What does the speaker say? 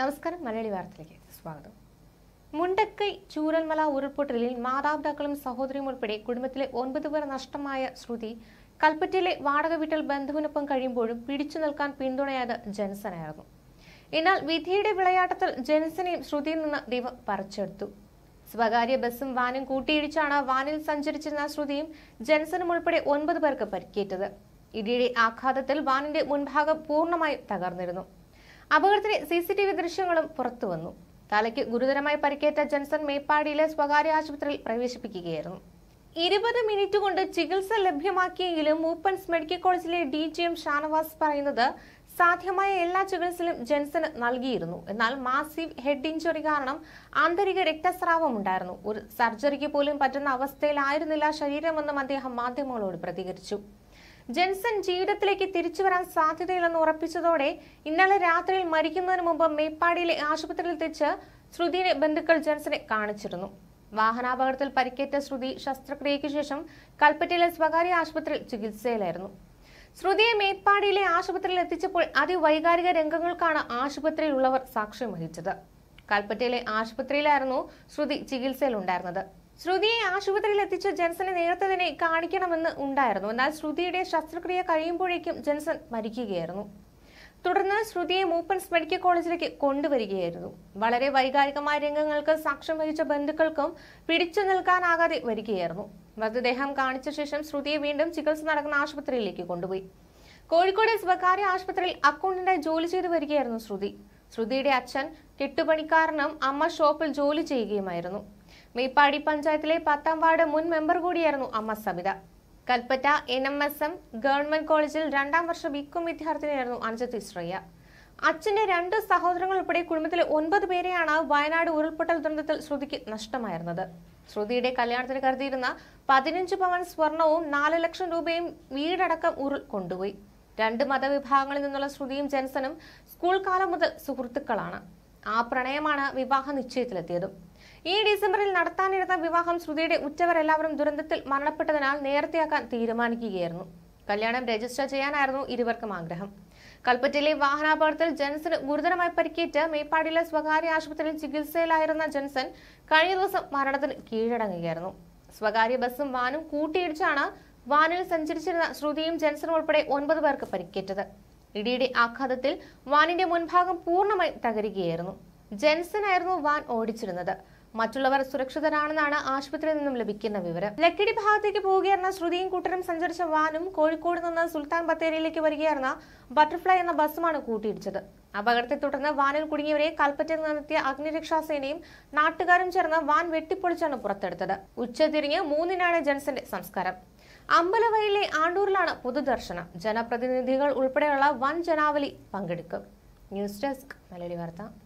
നമസ്കാരം മലയാളി വാർത്തയിലേക്ക് സ്വാഗതം മുണ്ടക്കൈ ചൂരൽമല ഉരുൾപൊട്ടലിൽ മാതാപിതാക്കളും സഹോദരിയും ഉൾപ്പെടെ കുടുംബത്തിലെ ഒൻപത് പേർ നഷ്ടമായ ശ്രുതി കൽപ്പറ്റയിലെ വാടക വീട്ടിൽ ബന്ധുവിനൊപ്പം കഴിയുമ്പോഴും പിടിച്ചു നിൽക്കാൻ പിന്തുണയായത് ജനസനായിരുന്നു എന്നാൽ വിധിയുടെ വിളയാട്ടത്തിൽ ജെൻസനെയും ശ്രുതിയിൽ നിന്ന് ദൈവം പറിച്ചെടുത്തു സ്വകാര്യ ബസ്സും വാനും കൂട്ടിയിടിച്ചാണ് വാനിൽ സഞ്ചരിച്ചിരുന്ന ശ്രുതിയും ജനസനും ഉൾപ്പെടെ ഒൻപത് പേർക്ക് പരിക്കേറ്റത് ഇടിയുടെ ആഘാതത്തിൽ വാനിന്റെ മുൻഭാഗം പൂർണ്ണമായും തകർന്നിരുന്നു അപകടത്തിലെ സി സി ടി വി ദൃശ്യങ്ങളും പുറത്തു വന്നു തലയ്ക്ക് ഗുരുതരമായി പരിക്കേറ്റ ജൻസൺ മേപ്പാടിയിലെ സ്വകാര്യ ആശുപത്രിയിൽ പ്രവേശിപ്പിക്കുകയായിരുന്നു ഇരുപത് മിനിറ്റ് കൊണ്ട് ചികിത്സ ലഭ്യമാക്കിയെങ്കിലും മൂപ്പൻസ് മെഡിക്കൽ കോളേജിലെ ഡി ജി എം ഷാനവാസ് പറയുന്നത് സാധ്യമായ എല്ലാ ചികിത്സയിലും ജെൻസന് നൽകിയിരുന്നു എന്നാൽ മാസീവ് ഹെഡ് ഇഞ്ചുറി കാരണം ആന്തരിക രക്തസ്രാവം ഉണ്ടായിരുന്നു ഒരു സർജറിക്ക് പോലും പറ്റുന്ന അവസ്ഥയിലായിരുന്നില്ല ശരീരമെന്നും അദ്ദേഹം മാധ്യമങ്ങളോട് പ്രതികരിച്ചു ജെൻസൺ ജീവിതത്തിലേക്ക് തിരിച്ചു വരാൻ സാധ്യതയില്ലെന്ന് ഉറപ്പിച്ചതോടെ ഇന്നലെ രാത്രിയിൽ മരിക്കുന്നതിന് മുമ്പ് മേപ്പാടിയിലെ ആശുപത്രിയിൽ തിരിച്ച് ശ്രുതിയുടെ ബന്ധുക്കൾ ജെൻസനെ കാണിച്ചിരുന്നു വാഹനാപകടത്തിൽ പരിക്കേറ്റ ശ്രുതി ശസ്ത്രക്രിയയ്ക്ക് ശേഷം കൽപ്പറ്റയിലെ സ്വകാര്യ ആശുപത്രിയിൽ ചികിത്സയിലായിരുന്നു ശ്രുതിയെ മേപ്പാടിയിലെ ആശുപത്രിയിൽ എത്തിച്ചപ്പോൾ അതിവൈകാരിക രംഗങ്ങൾക്കാണ് ആശുപത്രിയിലുള്ളവർ സാക്ഷ്യം വഹിച്ചത് കൽപ്പറ്റയിലെ ആശുപത്രിയിലായിരുന്നു ശ്രുതി ചികിത്സയിലുണ്ടായിരുന്നത് ശ്രുതിയെ ആശുപത്രിയിൽ എത്തിച്ച ജെൻസനെ നേരത്തെ തന്നെ കാണിക്കണമെന്ന് ഉണ്ടായിരുന്നു എന്നാൽ ശ്രുതിയുടെ ശസ്ത്രക്രിയ കഴിയുമ്പോഴേക്കും ജെൻസൺ മരിക്കുകയായിരുന്നു തുടർന്ന് ശ്രുതിയെ മൂപ്പൻസ് മെഡിക്കൽ കോളേജിലേക്ക് കൊണ്ടുവരികയായിരുന്നു വളരെ വൈകാരികമായ രംഗങ്ങൾക്ക് സാക്ഷ്യം വഹിച്ച ബന്ധുക്കൾക്കും പിടിച്ചു നിൽക്കാനാകാതെ വരികയായിരുന്നു മൃതദേഹം കാണിച്ച ശേഷം ശ്രുതിയെ വീണ്ടും ചികിത്സ നടക്കുന്ന ആശുപത്രിയിലേക്ക് കൊണ്ടുപോയി കോഴിക്കോട് സ്വകാര്യ ആശുപത്രിയിൽ അക്കൗണ്ടന്റായി ജോലി ചെയ്തു വരികയായിരുന്നു ശ്രുതി ശ്രുതിയുടെ അച്ഛൻ കെട്ടുപണിക്കാരനും അമ്മ ഷോപ്പിൽ ജോലി ചെയ്യുകയുമായിരുന്നു മേപ്പാടി പഞ്ചായത്തിലെ പത്താം വാർഡ് മുൻ മെമ്പർ കൂടിയായിരുന്നു അമ്മ Sabitha Kalpetta N M S M government കോളേജിൽ രണ്ടാം വർഷ ബികോം വിദ്യാർത്ഥിനിയായിരുന്നു അഞ്ജത്തി ശ്രേയ അച്ഛന്റെ രണ്ട് സഹോദരങ്ങൾ ഉൾപ്പെടെ കുടുംബത്തിലെ ഒൻപത് പേരെയാണ് വയനാട് ഉരുൾപൊട്ടൽ ദുരന്തത്തിൽ ശ്രുതിക്ക് നഷ്ടമായിരുന്നത് ശ്രുതിയുടെ കല്യാണത്തിന് കരുതിയിരുന്ന പതിനഞ്ച് പവൻ സ്വർണവും നാല് ലക്ഷം രൂപയും വീടടക്കം ഉരുൾ കൊണ്ടുപോയി രണ്ട് മതവിഭാഗങ്ങളിൽ നിന്നുള്ള ശ്രുതിയും ജെൻസനും സ്കൂൾ കാലം മുതൽ സുഹൃത്തുക്കളാണ് ആ പ്രണയമാണ് വിവാഹ നിശ്ചയത്തിലെത്തിയതും ഈ ഡിസംബറിൽ നടത്താനിരുന്ന വിവാഹം ശ്രുതിയുടെ ഉറ്റവരെല്ലാവരും ദുരന്തത്തിൽ മരണപ്പെട്ടതിനാൽ നേരത്തെയാക്കാൻ തീരുമാനിക്കുകയായിരുന്നു കല്യാണം രജിസ്റ്റർ ചെയ്യാനായിരുന്നു ഇരുവർക്കും ആഗ്രഹം കൽപ്പറ്റയിലെ വാഹനാപകടത്തിൽ ജെൻസന് ഗുരുതരമായി പരിക്കേറ്റ് മേപ്പാടിയിലെ സ്വകാര്യ ആശുപത്രിയിൽ ചികിത്സയിലായിരുന്ന ജെൻസൺ കഴിഞ്ഞ ദിവസം മരണത്തിന് കീഴടങ്ങുകയായിരുന്നു സ്വകാര്യ ബസ്സും വാനും കൂട്ടിയിടിച്ചാണ് വാനിൽ സഞ്ചരിച്ചിരുന്ന ശ്രുതിയും ജെൻസനും ഉൾപ്പെടെ ഒൻപത് പേർക്ക് പരിക്കേറ്റത് ഇടിയുടെ ആഘാതത്തിൽ വാനിന്റെ മുൻഭാഗം പൂർണ്ണമായി തകരുകയായിരുന്നു ആയിരുന്നു വാൻ ഓടിച്ചിരുന്നത് മറ്റുള്ളവർ സുരക്ഷിതരാണെന്നാണ് ആശുപത്രിയിൽ നിന്നും ലഭിക്കുന്ന വിവരം ലക്കിടി ഭാഗത്തേക്ക് പോവുകയായിരുന്ന ശ്രുതിയും കൂട്ടരും സഞ്ചരിച്ച വാനും കോഴിക്കോട് നിന്ന് സുൽത്താൻ ബത്തേരിയിലേക്ക് വരികയായിരുന്ന ബട്ടർഫ്ലൈ എന്ന ബസ്സുമാണ് കൂട്ടിയിടിച്ചത് അപകടത്തെ തുടർന്ന് വാനിൽ കുടുങ്ങിയവരെ കൽപ്പറ്റയിൽ നിന്നെത്തിയ അഗ്നിരക്ഷാസേനയും നാട്ടുകാരും ചേർന്ന് വാൻ വെട്ടിപ്പൊളിച്ചാണ് പുറത്തെടുത്തത് ഉച്ചതിരിഞ്ഞ് മൂന്നിനാണ് ജൻസന്റെ സംസ്കാരം അമ്പലവയലിലെ ആണ്ടൂരിലാണ് പൊതുദർശനം ജനപ്രതിനിധികൾ ഉൾപ്പെടെയുള്ള വൻ ജനാവലി പങ്കെടുക്കും ന്യൂസ് ഡെസ്ക് മലയാളി വാർത്ത